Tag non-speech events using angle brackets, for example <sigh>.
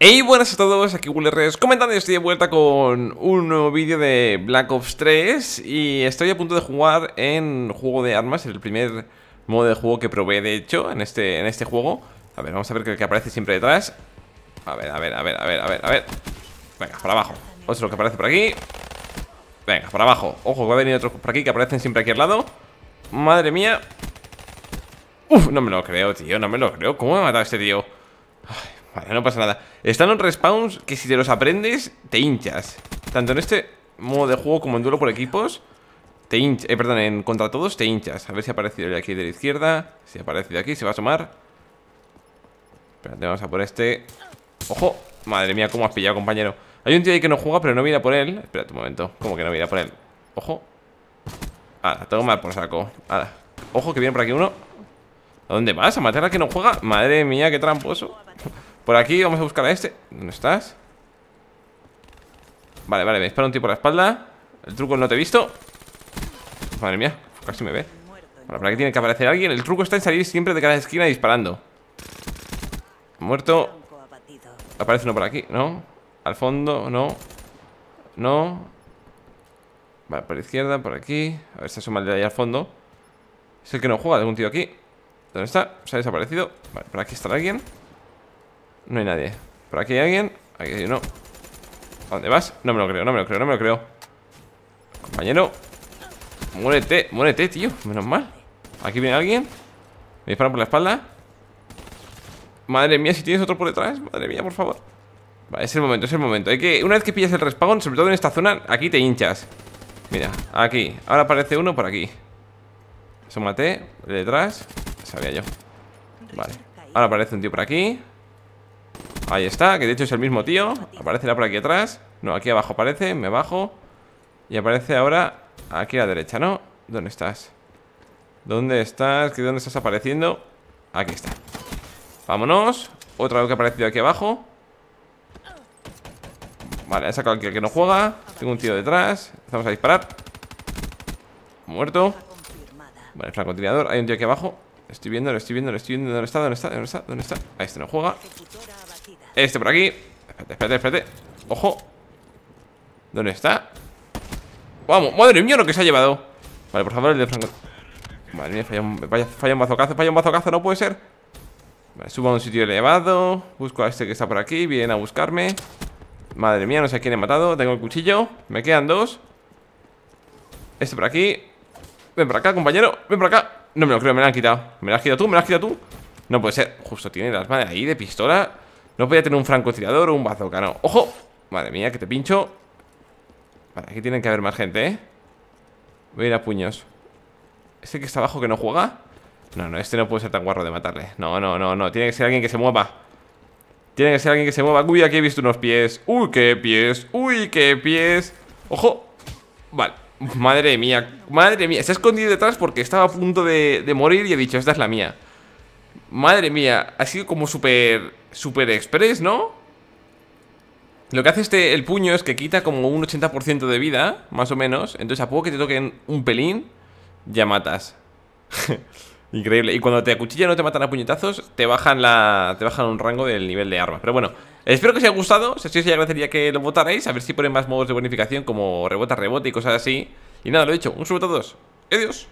Hey, buenas a todos, aquí WillerRes comentando estoy de vuelta con un nuevo vídeo de Black Ops 3 y estoy a punto de jugar en juego de armas, el primer modo de juego que probé de hecho en este, en este juego. A ver, vamos a ver qué que aparece siempre detrás. A ver, a ver, a ver, a ver, a ver, a ver. Venga, para abajo. Otro que aparece por aquí. Venga, para abajo. Ojo, va a venir otro por aquí que aparecen siempre aquí al lado. Madre mía. Uf, no me lo creo, tío, no me lo creo. ¿Cómo me ha matado este tío? Vale, no pasa nada Están los respawns que si te los aprendes Te hinchas Tanto en este modo de juego como en duelo por equipos Te hinchas, eh, perdón, en contra todos Te hinchas, a ver si aparece de aquí de la izquierda Si aparece de aquí, se va a asomar Espérate, vamos a por este Ojo, madre mía, cómo has pillado, compañero Hay un tío ahí que no juega, pero no mira por él Espera un momento, ¿cómo que no mira por él? Ojo Ahora, tengo mal por saco ojo que viene por aquí uno ¿A dónde vas? ¿A matar al que no juega? Madre mía, qué tramposo por aquí vamos a buscar a este ¿Dónde estás? Vale, vale, me dispara un tipo por la espalda El truco no te he visto Madre mía, casi me ve Vale, ¿para qué tiene que aparecer alguien? El truco está en salir siempre de cada esquina disparando Muerto Aparece uno por aquí, ¿no? Al fondo, no No Vale, por la izquierda, por aquí A ver, se asoma el de ahí al fondo Es el que no juega, algún tío aquí ¿Dónde está? ¿Se ha desaparecido? Vale, por aquí está alguien no hay nadie Por aquí hay alguien Aquí hay uno ¿A dónde vas? No me lo creo, no me lo creo, no me lo creo Compañero Muérete, muérete, tío Menos mal Aquí viene alguien Me disparan por la espalda Madre mía, si tienes otro por detrás Madre mía, por favor Vale, es el momento, es el momento Hay que, una vez que pillas el respawn Sobre todo en esta zona Aquí te hinchas Mira, aquí Ahora aparece uno por aquí de Detrás Sabía yo Vale Ahora aparece un tío por aquí Ahí está, que de hecho es el mismo tío Aparecerá por aquí atrás No, aquí abajo aparece, me bajo Y aparece ahora aquí a la derecha, ¿no? ¿Dónde estás? ¿Dónde estás? ¿Qué, ¿Dónde estás apareciendo? Aquí está Vámonos Otra vez que ha aparecido aquí abajo Vale, he sacado aquí que no juega Tengo un tío detrás vamos a disparar Muerto Vale, francotirador Hay un tío aquí abajo Estoy viendo, lo estoy viendo, lo estoy viendo ¿Dónde está? ¿Dónde está? ¿Dónde está? ¿Dónde está? Ahí este no juega este por aquí Espérate, espérate, espérate Ojo ¿Dónde está? Vamos, madre mía lo que se ha llevado Vale, por favor el de Franco Madre mía, falla un, vaya, falla un bazocazo Falla un bazocazo, no puede ser Vale, subo a un sitio elevado Busco a este que está por aquí, viene a buscarme Madre mía, no sé a quién he matado Tengo el cuchillo, me quedan dos Este por aquí Ven por acá, compañero, ven por acá No me lo creo, me lo han quitado ¿Me lo has quitado tú? ¿Me lo has quitado tú? No puede ser, justo tiene las de ahí de pistola no podía tener un francotirador o un bazooka, no ¡Ojo! Madre mía, que te pincho Vale, aquí tienen que haber más gente, ¿eh? Voy a ir a puños ¿Ese que está abajo que no juega? No, no, este no puede ser tan guarro de matarle No, no, no, no, tiene que ser alguien que se mueva Tiene que ser alguien que se mueva Uy, aquí he visto unos pies Uy, qué pies Uy, qué pies ¡Ojo! Vale Madre mía, madre mía Se ha escondido detrás porque estaba a punto de morir Y he dicho, esta es la mía Madre mía, ha sido como súper super express, ¿no? Lo que hace este, el puño es que quita como un 80% de vida, más o menos. Entonces, a poco que te toquen un pelín, ya matas. <laughs> Increíble. Y cuando te acuchillan no te matan a puñetazos, te bajan la. te bajan un rango del nivel de arma. Pero bueno, espero que os haya gustado. Si así os agradecería que lo votarais. A ver si ponen más modos de bonificación como rebota, rebote y cosas así. Y nada, lo he dicho. Un saludo a todos. Adiós.